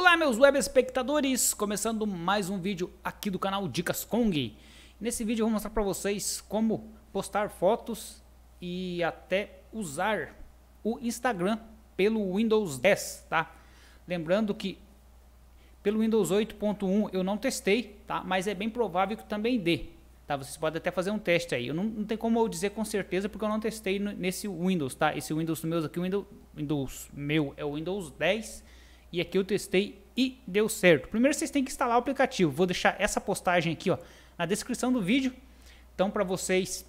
Olá meus web espectadores, começando mais um vídeo aqui do canal Dicas Kong. Nesse vídeo eu vou mostrar para vocês como postar fotos e até usar o Instagram pelo Windows 10, tá? Lembrando que pelo Windows 8.1 eu não testei, tá? Mas é bem provável que também dê, tá? Vocês podem até fazer um teste aí. Eu não, não tem como eu dizer com certeza porque eu não testei nesse Windows, tá? Esse Windows meu aqui, o Windows, Windows meu é o Windows 10 e aqui eu testei e deu certo. Primeiro vocês têm que instalar o aplicativo. Vou deixar essa postagem aqui ó, na descrição do vídeo. Então para vocês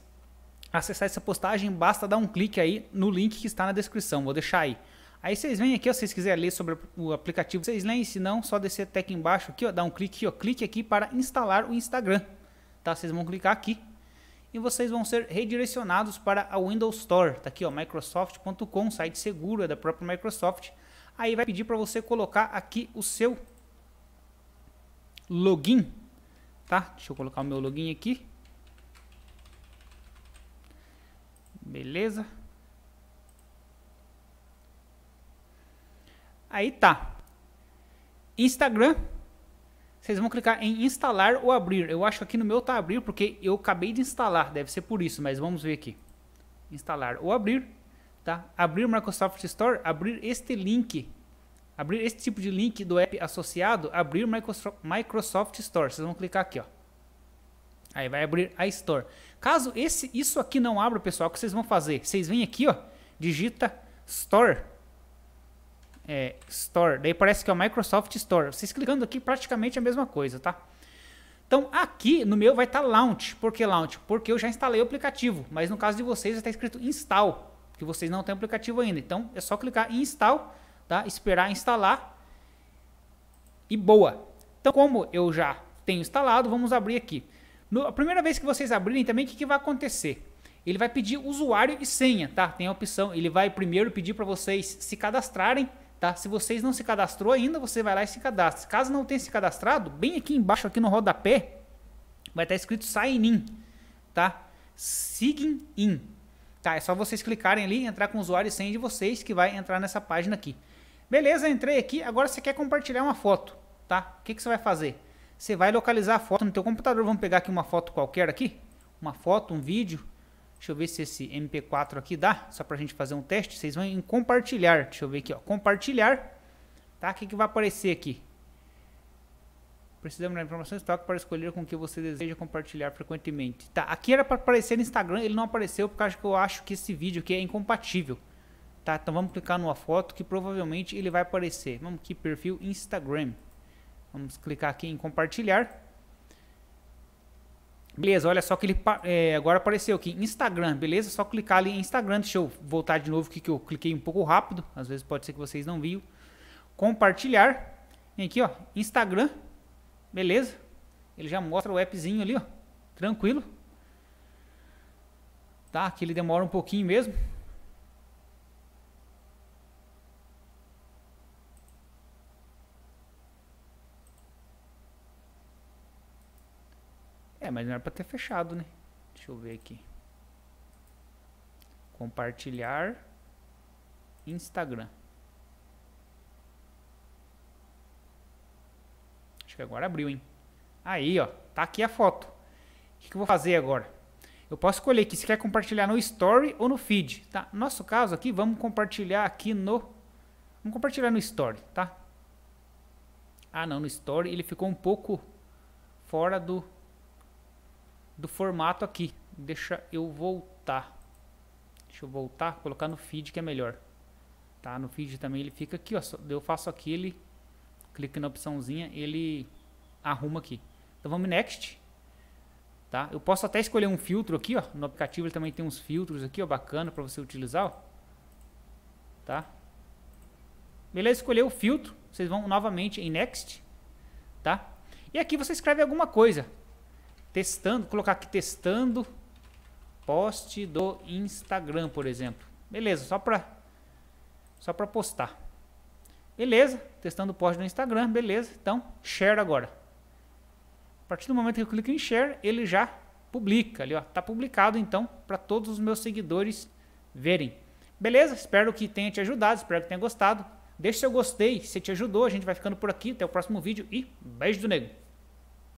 acessar essa postagem, basta dar um clique aí no link que está na descrição. Vou deixar aí. Aí vocês vêm aqui, ó, se vocês quiserem ler sobre o aplicativo, vocês leem, se não, só descer até aqui embaixo aqui, ó, dar um clique, ó, clique aqui para instalar o Instagram, tá? Vocês vão clicar aqui e vocês vão ser redirecionados para a Windows Store, tá aqui, ó, microsoft.com, site seguro é da própria Microsoft. Aí vai pedir para você colocar aqui o seu login, tá? Deixa eu colocar o meu login aqui. Beleza. Aí tá. Instagram. Vocês vão clicar em instalar ou abrir. Eu acho que aqui no meu tá abrir porque eu acabei de instalar. Deve ser por isso, mas vamos ver aqui. Instalar ou abrir tá? Abrir o Microsoft Store, abrir este link, abrir esse tipo de link do app associado, abrir o Microsoft Store. Vocês vão clicar aqui, ó. Aí vai abrir a Store. Caso esse, isso aqui não abra, pessoal, o que vocês vão fazer? Vocês vêm aqui, ó, digita Store. É, Store. Daí parece que é o Microsoft Store. Vocês clicando aqui praticamente a mesma coisa, tá? Então aqui no meu vai estar tá Launch. Por que Launch? Porque eu já instalei o aplicativo. Mas no caso de vocês está escrito Install que vocês não têm aplicativo ainda. Então é só clicar em install, tá? Esperar instalar e boa. Então como eu já tenho instalado, vamos abrir aqui. No, a primeira vez que vocês abrirem também, o que, que vai acontecer? Ele vai pedir usuário e senha, tá? Tem a opção. Ele vai primeiro pedir para vocês se cadastrarem, tá? Se vocês não se cadastrou ainda, você vai lá e se cadastra. Caso não tenha se cadastrado, bem aqui embaixo, aqui no rodapé, vai estar escrito sign in, tá? Sign in. Tá, é só vocês clicarem ali, entrar com o usuário e senha de vocês que vai entrar nessa página aqui. Beleza, entrei aqui, agora você quer compartilhar uma foto, tá? O que, que você vai fazer? Você vai localizar a foto no teu computador, vamos pegar aqui uma foto qualquer aqui, uma foto, um vídeo, deixa eu ver se esse MP4 aqui dá, só pra gente fazer um teste, vocês vão em compartilhar, deixa eu ver aqui, ó, compartilhar, tá? O que, que vai aparecer aqui? Precisamos da informação estoque para escolher com que você deseja compartilhar frequentemente. Tá, aqui era para aparecer no Instagram, ele não apareceu porque eu acho que esse vídeo aqui é incompatível. Tá, então vamos clicar numa foto que provavelmente ele vai aparecer. Vamos aqui, perfil Instagram. Vamos clicar aqui em compartilhar. Beleza, olha só que ele é, agora apareceu aqui, Instagram, beleza? Só clicar ali em Instagram, deixa eu voltar de novo que eu cliquei um pouco rápido, às vezes pode ser que vocês não viram. Compartilhar, vem aqui ó, Instagram, Beleza. Ele já mostra o appzinho ali, ó. Tranquilo. Tá? Que ele demora um pouquinho mesmo. É, mas não era para ter fechado, né? Deixa eu ver aqui. Compartilhar Instagram. que agora abriu, hein? Aí, ó, tá aqui a foto. O que, que eu vou fazer agora? Eu posso escolher aqui se quer compartilhar no Story ou no Feed, tá? No nosso caso aqui, vamos compartilhar aqui no... Vamos compartilhar no Story, tá? Ah, não, no Story ele ficou um pouco fora do, do formato aqui. Deixa eu voltar. Deixa eu voltar, colocar no Feed que é melhor. Tá? No Feed também ele fica aqui, ó. Eu faço aqui, ele clica na opçãozinha, ele arruma aqui. Então vamos next. Tá? Eu posso até escolher um filtro aqui, ó. No aplicativo ele também tem uns filtros aqui, ó, bacana para você utilizar, ó. Tá? Beleza, escolher o filtro. Vocês vão novamente em next, tá? E aqui você escreve alguma coisa. Testando, colocar aqui testando post do Instagram, por exemplo. Beleza, só para só para postar. Beleza, testando o post no Instagram, beleza. Então, share agora. A partir do momento que eu clico em share, ele já publica ali, ó. Tá publicado então para todos os meus seguidores verem. Beleza? Espero que tenha te ajudado, espero que tenha gostado. Deixe seu gostei se te ajudou. A gente vai ficando por aqui. Até o próximo vídeo e beijo do nego.